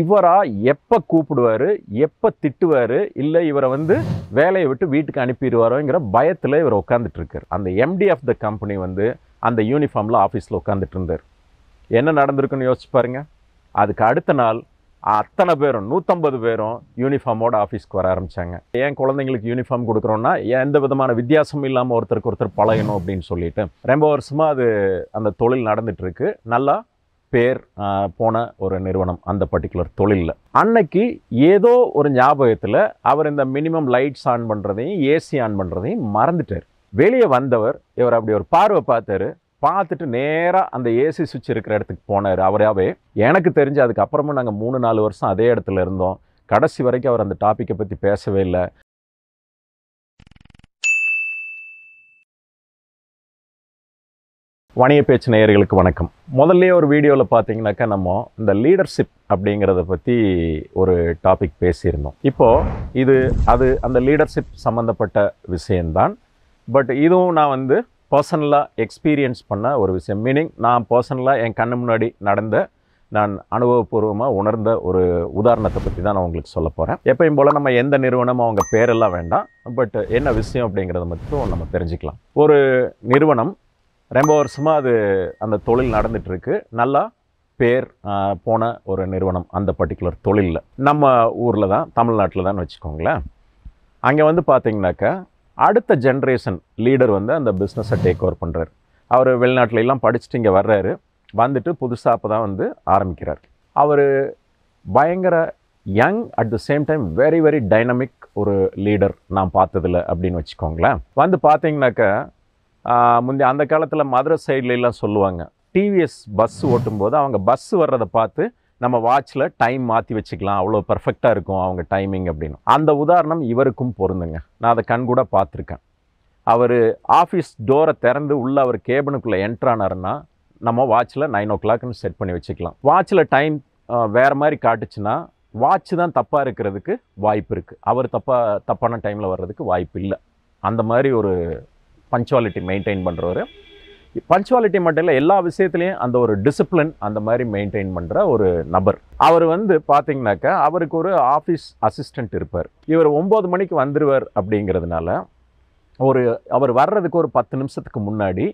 இவராக எப்போ கூப்பிடுவார் எப்போ திட்டுவார் இல்லை இவரை வந்து வேலையை விட்டு வீட்டுக்கு அனுப்பிடுவாரோங்கிற பயத்தில் இவர் உட்காந்துட்ருக்கார் அந்த எம்டி ஆஃப் த கம்பெனி வந்து அந்த யூனிஃபார்மில் ஆஃபீஸில் உட்காந்துட்டு இருந்தார் என்ன நடந்திருக்குன்னு யோசிச்சு பாருங்கள் அதுக்கு அடுத்த நாள் அத்தனை பேரும் நூற்றம்பது பேரும் யூனிஃபார்மோட ஆஃபீஸ்க்கு வர ஆரம்பித்தாங்க ஏன் குழந்தைங்களுக்கு யூனிஃபார்ம் கொடுக்குறோன்னா எந்த விதமான வித்தியாசமும் இல்லாமல் ஒருத்தருக்கு ஒருத்தர் பழகணும் அப்படின்னு சொல்லிட்டு ரொம்ப வருஷமாக அது அந்த தொழில் நடந்துகிட்ருக்கு நல்லா பேர் போன ஒரு நிறுவனம் அந்த பர்டிகுலர் தொழிலில் அன்னைக்கு ஏதோ ஒரு ஞாபகத்தில் அவர் இந்த மினிமம் லைட்ஸ் ஆன் பண்ணுறதையும் ஏசி ஆன் பண்ணுறதையும் மறந்துட்டார் வெளியே வந்தவர் இவர் அப்படி ஒரு பார்வை பார்த்தாரு பார்த்துட்டு நேராக அந்த ஏசி சுவிட்ச் இருக்கிற இடத்துக்கு போனார் அவராகவே எனக்கு தெரிஞ்சு அதுக்கப்புறமும் நாங்கள் மூணு நாலு வருஷம் அதே இடத்துல இருந்தோம் கடைசி வரைக்கும் அவர் அந்த டாப்பிக்கை பற்றி பேசவே இல்லை வணிக பேச்சு நேயர்களுக்கு வணக்கம் முதல்ல ஒரு வீடியோவில் பார்த்தீங்கன்னாக்கா நம்ம இந்த லீடர்ஷிப் அப்படிங்கிறத பற்றி ஒரு டாபிக் பேசியிருந்தோம் இப்போது இது அது அந்த லீடர்ஷிப் சம்மந்தப்பட்ட விஷயந்தான் பட் இதுவும் நான் வந்து பர்சனலாக எக்ஸ்பீரியன்ஸ் பண்ண ஒரு விஷயம் மீனிங் நான் பர்சனலாக என் கண்ணு முன்னாடி நடந்த நான் அனுபவபூர்வமாக உணர்ந்த ஒரு உதாரணத்தை பற்றி தான் நான் உங்களுக்கு சொல்ல போகிறேன் எப்போயும் போல் நம்ம எந்த நிறுவனமும் அவங்க பேரெல்லாம் வேண்டாம் பட் என்ன விஷயம் அப்படிங்கிறத மட்டும் நம்ம தெரிஞ்சுக்கலாம் ஒரு நிறுவனம் ரொம்ப வருஷமாக அது அந்த தொழில் நடந்துகிட்ருக்கு நல்லா பேர் போன ஒரு நிறுவனம் அந்த பர்டிகுலர் தொழிலில் நம்ம ஊரில் தான் தமிழ்நாட்டில் தான் வச்சுக்கோங்களேன் அங்கே வந்து பார்த்தீங்கன்னாக்கா அடுத்த ஜென்ரேஷன் லீடர் வந்து அந்த பிஸ்னஸை டேக் ஓவர் பண்ணுறார் அவர் வெளிநாட்டில எல்லாம் படிச்சுட்டு இங்கே வர்றாரு வந்துட்டு புதுசாக அப்போ தான் வந்து ஆரம்பிக்கிறார் அவர் பயங்கர young at the same time very very dynamic ஒரு லீடர் நான் பார்த்ததில்ல அப்படின்னு வச்சுக்கோங்களேன் வந்து பார்த்தீங்கன்னாக்கா முந்தைய அந்த காலத்தில் மதுரை சைட்லலாம் சொல்லுவாங்க டிவிஎஸ் பஸ் ஓட்டும்போது அவங்க பஸ் வர்றதை பார்த்து நம்ம வாட்சில் டைம் மாற்றி வச்சுக்கலாம் அவ்வளோ பர்ஃபெக்டாக இருக்கும் அவங்க டைமிங் அப்படின்னு அந்த உதாரணம் இவருக்கும் பொருந்துங்க நான் அதை கண் கூட பார்த்துருக்கேன் அவர் ஆஃபீஸ் டோரை திறந்து உள்ளே அவர் கேபினுக்குள்ளே என்ட்ரானாருன்னா நம்ம வாட்சில் நைன் ஓ கிளாக்னு செட் பண்ணி வச்சுக்கலாம் வாட்சில் டைம் வேறு மாதிரி காட்டுச்சுன்னா வாட்ச் தான் தப்பாக இருக்கிறதுக்கு வாய்ப்பு இருக்குது அவர் தப்பாக தப்பான டைமில் வர்றதுக்கு வாய்ப்பு இல்லை அந்த மாதிரி ஒரு பஞ்சுவாலிட்டி மெயின்டைன் பண்ணுறவர் பஞ்சுவாலிட்டி மட்டும் இல்லை எல்லா விஷயத்துலையும் அந்த ஒரு டிசிப்ளின் அந்த மாதிரி மெயின்டைன் பண்ணுற ஒரு நபர் அவர் வந்து பார்த்தீங்கன்னாக்கா அவருக்கு ஒரு ஆஃபீஸ் அசிஸ்டண்ட் இருப்பார் இவர் ஒம்பது மணிக்கு வந்துடுவார் அப்படிங்கிறதுனால ஒரு அவர் வர்றதுக்கு ஒரு பத்து நிமிஷத்துக்கு முன்னாடி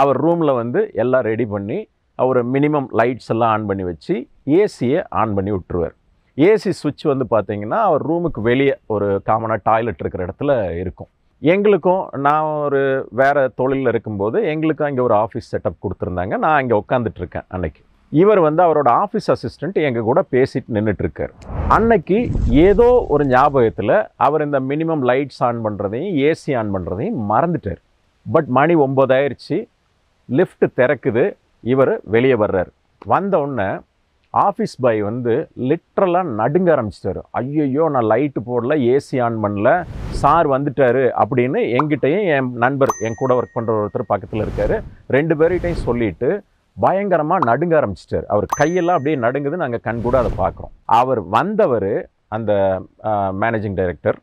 அவர் ரூமில் வந்து எல்லாம் ரெடி பண்ணி அவர் மினிமம் லைட்ஸ் எல்லாம் ஆன் பண்ணி வச்சு ஏசியை ஆன் பண்ணி விட்டுருவார் ஏசி சுவிட்ச் வந்து பார்த்திங்கன்னா அவர் ரூமுக்கு வெளியே ஒரு காமனாக டாய்லெட் இருக்கிற இடத்துல இருக்கும் எங்களுக்கும் நான் ஒரு வேறு தொழிலில் இருக்கும்போது எங்களுக்கும் அங்கே ஒரு ஆஃபீஸ் செட்டப் கொடுத்துருந்தாங்க நான் அங்கே உட்காந்துட்ருக்கேன் அன்னைக்கு இவர் வந்து அவரோட ஆஃபீஸ் அசிஸ்டண்ட் எங்கள் கூட பேசிட்டு நின்றுட்டுருக்கார் அன்னைக்கு ஏதோ ஒரு ஞாபகத்தில் அவர் இந்த மினிமம் லைட்ஸ் ஆன் பண்ணுறதையும் ஏசி ஆன் பண்ணுறதையும் மறந்துட்டார் பட் மணி ஒம்பதாயிருச்சு லிஃப்ட் திறக்குது இவர் வெளியே வர்றார் வந்த உடனே ஆஃபீஸ் பாய் வந்து லிட்ரலாக நடுங்க ஆரம்பிச்சிட்டாரு ஐயோ நான் லைட்டு போடல ஏசி ஆன் பண்ணல சார் வந்துட்டாரு அப்படின்னு எங்கிட்டையும் என் நண்பர் என் கூட ஒர்க் பண்ணுற ஒருத்தர் பக்கத்தில் இருக்கார் ரெண்டு பேர்கிட்டையும் சொல்லிவிட்டு பயங்கரமாக நடுங்க ஆரம்பிச்சிட்டார் அவர் கையெல்லாம் அப்படியே நடுங்குது நாங்கள் கண் கூட அதை பார்க்குறோம் அவர் வந்தவர் அந்த மேனேஜிங் டைரக்டர்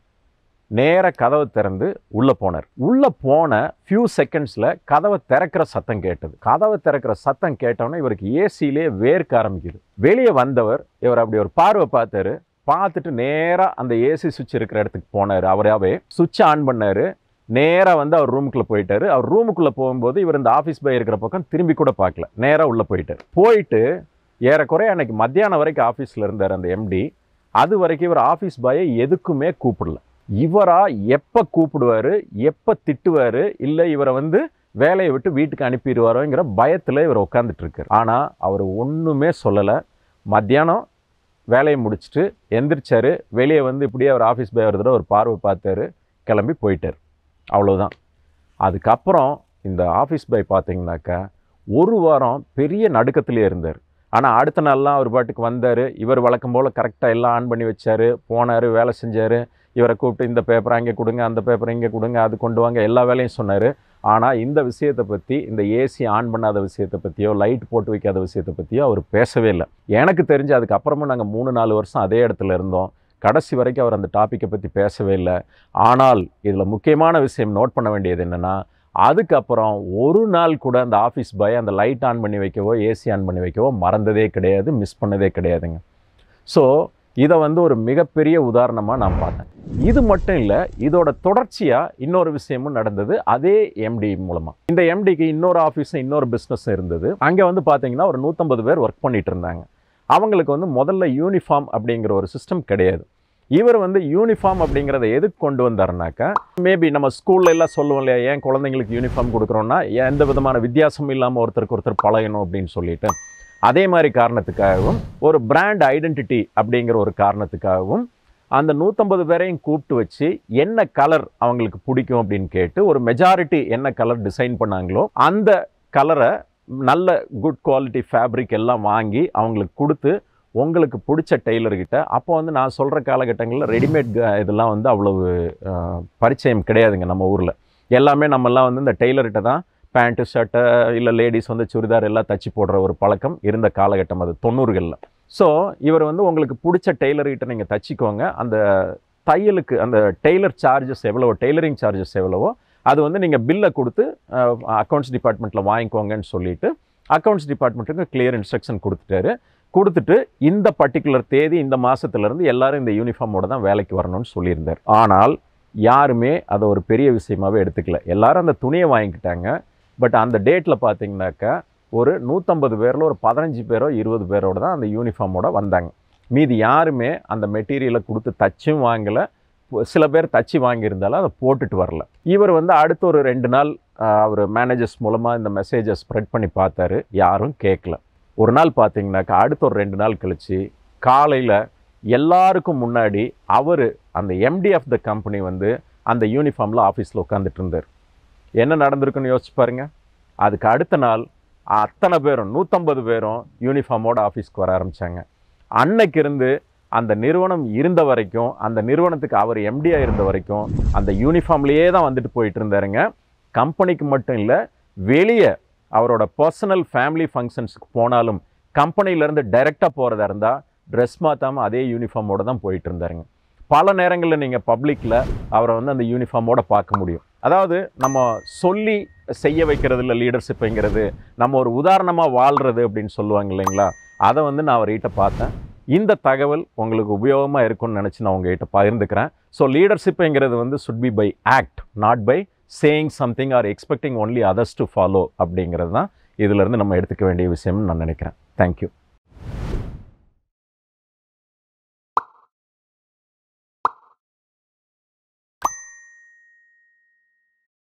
நேர கதவை திறந்து உள்ளே போனார் உள்ளே போன ஃபியூ செகண்ட்ஸில் கதவை திறக்கிற சத்தம் கேட்டது கதவை திறக்கிற சத்தம் கேட்டோன்னே இவருக்கு ஏசியிலே வேர்க்க ஆரம்பிக்குது வெளியே வந்தவர் இவர் அப்படி ஒரு பார்வை பார்த்தாரு பார்த்துட்டு நேராக அந்த ஏசி சுவிட்ச் இருக்கிற இடத்துக்கு போனார் அவராகவே சுவிட்ச் ஆன் பண்ணார் நேராக வந்து அவர் ரூமுக்குள்ளே போயிட்டார் அவர் ரூமுக்குள்ளே போகும்போது இவர் இந்த ஆஃபீஸ் பாய் இருக்கிற பக்கம் திரும்பி கூட பார்க்கல நேராக உள்ளே போயிட்டார் போயிட்டு ஏறக்குறைய அன்றைக்கி மத்தியானம் வரைக்கும் ஆஃபீஸில் இருந்தார் அந்த எம்டி அது வரைக்கும் இவர் ஆஃபீஸ் பாயை எதுக்குமே கூப்பிடல இவராக எப்போ கூப்பிடுவார் எப்போ திட்டுவார் இல்லை இவரை வந்து வேலையை விட்டு வீட்டுக்கு அனுப்பிடுவாரோங்கிற பயத்தில் இவர் உட்காந்துட்டு இருக்கார் ஆனால் அவர் ஒன்றுமே சொல்லலை மத்தியானம் வேலையை முடிச்சுட்டு எந்திரிச்சார் வெளியே வந்து இப்படியே அவர் ஆஃபீஸ் போய் ஒரு ஒரு பார்வை பார்த்தார் கிளம்பி போயிட்டார் அவ்வளோதான் அதுக்கப்புறம் இந்த ஆஃபீஸ் பாய் பார்த்தீங்கன்னாக்கா ஒரு வாரம் பெரிய நடுக்கத்திலே இருந்தார் ஆனால் அடுத்த நாள்லாம் அவர் பாட்டுக்கு வந்தார் இவர் வழக்கம் போல் கரெக்டாக எல்லாம் ஆன் பண்ணி வச்சார் போனார் வேலை செஞ்சார் இவரை கூப்பிட்டு இந்த பேப்பரை அங்கே கொடுங்க அந்த பேப்பரை இங்கே கொடுங்க அது கொண்டு வாங்க எல்லா வேலையும் சொன்னார் ஆனால் இந்த விஷயத்தை பற்றி இந்த ஏசி ஆன் பண்ணாத விஷயத்தை பற்றியோ லைட் போட்டு வைக்காத விஷயத்தை பற்றியோ அவர் பேசவே இல்லை எனக்கு தெரிஞ்சு அதுக்கப்புறமும் நாங்கள் மூணு நாலு வருஷம் அதே இடத்துல இருந்தோம் கடைசி வரைக்கும் அவர் அந்த டாப்பிக்கை பற்றி பேசவே இல்லை ஆனால் இதில் முக்கியமான விஷயம் நோட் பண்ண வேண்டியது என்னென்னா அதுக்கப்புறம் ஒரு நாள் கூட அந்த ஆஃபீஸ் பாய் அந்த லைட் ஆன் பண்ணி வைக்கவோ ஏசி ஆன் பண்ணி வைக்கவோ மறந்ததே கிடையாது மிஸ் பண்ணதே கிடையாதுங்க ஸோ இதை வந்து ஒரு மிகப்பெரிய உதாரணமாக நான் பார்த்தேன் இது மட்டும் இல்லை இதோட தொடர்ச்சியாக இன்னொரு விஷயமும் நடந்தது அதே எம்டி மூலமாக இந்த எம்டிக்கு இன்னொரு ஆஃபீஸும் இன்னொரு பிஸ்னஸும் இருந்தது அங்கே வந்து பார்த்தீங்கன்னா ஒரு நூற்றம்பது பேர் ஒர்க் பண்ணிகிட்டு இருந்தாங்க அவங்களுக்கு வந்து முதல்ல யூனிஃபார்ம் அப்படிங்கிற ஒரு சிஸ்டம் கிடையாது இவர் வந்து யூனிஃபார்ம் அப்படிங்கிறத எதுக்கு கொண்டு வந்தாருனாக்கா மேபி நம்ம ஸ்கூல்ல எல்லாம் சொல்லுவோம் இல்லையா ஏன் குழந்தைங்களுக்கு யூனிஃபார்ம் கொடுக்குறோன்னா எந்த விதமான வித்தியாசமும் இல்லாமல் ஒருத்தருக்கு ஒருத்தர் பழகணும் அப்படின்னு சொல்லிட்டு அதே மாதிரி காரணத்துக்காகவும் ஒரு பிராண்ட் ஐடென்டிட்டி அப்படிங்கிற ஒரு காரணத்துக்காகவும் அந்த நூற்றம்பது பேரையும் கூப்பிட்டு வச்சு என்ன கலர் அவங்களுக்கு பிடிக்கும் அப்படின்னு கேட்டு ஒரு மெஜாரிட்டி என்ன கலர் டிசைன் பண்ணாங்களோ அந்த கலரை நல்ல குட் குவாலிட்டி ஃபேப்ரிக் எல்லாம் வாங்கி அவங்களுக்கு கொடுத்து உங்களுக்கு பிடிச்ச டெய்லர்கிட்ட அப்போ வந்து நான் சொல்கிற காலகட்டங்களில் ரெடிமேட் இதெல்லாம் வந்து அவ்வளவு பரிச்சயம் கிடையாதுங்க நம்ம ஊரில் எல்லாமே நம்மெல்லாம் வந்து இந்த டெய்லர்கிட்ட தான் பேண்ட்டு ஷர்ட்டை இல்லை லேடிஸ் வந்து சுடிதார் எல்லாம் தச்சு போடுற ஒரு பழக்கம் இருந்த காலகட்டம் அது தொண்ணூறுகளில் ஸோ இவர் வந்து உங்களுக்கு பிடிச்ச டெய்லர்கிட்ட நீங்கள் தச்சுக்கோங்க அந்த தையலுக்கு அந்த டெய்லர் சார்ஜஸ் எவ்வளவோ டெய்லரிங் சார்ஜஸ் எவ்வளவோ அது வந்து நீங்கள் பில்லை கொடுத்து அக்கௌண்ட்ஸ் டிபார்ட்மெண்ட்டில் வாங்கிக்கோங்கன்னு சொல்லிவிட்டு அக்கௌண்ட்ஸ் டிபார்ட்மெண்ட்டுக்கு கிளியர் இன்ஸ்ட்ரக்ஷன் கொடுத்துட்டாரு கொடுத்துட்டு இந்த பர்டிகுலர் தேதி இந்த மாதத்துலேருந்து எல்லாரும் இந்த யூனிஃபார்மோட தான் வேலைக்கு வரணும்னு சொல்லியிருந்தார் ஆனால் யாருமே அதை ஒரு பெரிய விஷயமாகவே எடுத்துக்கல எல்லாரும் அந்த துணியை வாங்கிக்கிட்டாங்க பட் அந்த டேட்டில் பார்த்தீங்கன்னாக்கா ஒரு நூற்றம்பது பேரில் ஒரு பதினஞ்சு பேரோ இருபது பேரோடு தான் அந்த யூனிஃபார்மோடு வந்தாங்க மீதி யாருமே அந்த மெட்டீரியலை கொடுத்து தச்சும் வாங்கலை சில பேர் தச்சு வாங்கியிருந்தாலும் அதை போட்டுட்டு வரல இவர் வந்து அடுத்த ஒரு ரெண்டு நாள் அவர் மேனேஜர்ஸ் மூலமாக இந்த மெசேஜை ஸ்ப்ரெட் பண்ணி பார்த்தாரு யாரும் கேட்கல ஒரு நாள் பார்த்தீங்கன்னாக்கா அடுத்த ஒரு ரெண்டு நாள் கழித்து காலையில் எல்லாருக்கும் முன்னாடி அவர் அந்த எம்டி ஆஃப் த கம்பெனி வந்து அந்த யூனிஃபார்மில் ஆஃபீஸில் உட்காந்துட்டு இருந்தார் என்ன நடந்திருக்குன்னு யோசிச்சு பாருங்க அதுக்கு அடுத்த நாள் அத்தனை பேரும் நூற்றம்பது பேரும் யூனிஃபார்மோட ஆஃபீஸ்க்கு வர ஆரம்பித்தாங்க அன்னைக்கு இருந்து அந்த நிறுவனம் இருந்த வரைக்கும் அந்த நிறுவனத்துக்கு அவர் எம்டியாக இருந்த வரைக்கும் அந்த யூனிஃபார்ம்லேயே தான் வந்துட்டு போயிட்டு இருந்தாருங்க கம்பெனிக்கு மட்டும் இல்லை வெளியே அவரோட பர்சனல் ஃபேமிலி ஃபங்க்ஷன்ஸுக்கு போனாலும் கம்பெனியிலேருந்து டைரெக்டாக போகிறதா இருந்தால் ட்ரெஸ் மாற்றாமல் அதே யூனிஃபார்மோடு தான் போயிட்டு இருந்தாருங்க பல நேரங்களில் நீங்கள் பப்ளிக்கில் அவரை வந்து அந்த யூனிஃபார்மோடு பார்க்க முடியும் அதாவது நம்ம சொல்லி செய்ய வைக்கிறது இல்லை லீடர்ஷிப்புங்கிறது நம்ம ஒரு உதாரணமாக வாழ்கிறது அப்படின்னு சொல்லுவாங்க இல்லைங்களா அதை வந்து நான் அவர்கிட்ட பார்த்தேன் இந்த தகவல் உங்களுக்கு உபயோகமாக இருக்கும்னு நினச்சி நான் உங்ககிட்ட பகிர்ந்துக்கிறேன் ஸோ லீடர்ஷிப்புங்கிறது வந்து should be by act not by saying something or expecting only others to follow அப்படிங்கிறது தான் இதிலேருந்து நம்ம எடுத்துக்க வேண்டிய விஷயம்னு நான் நினைக்கிறேன் தேங்க்யூ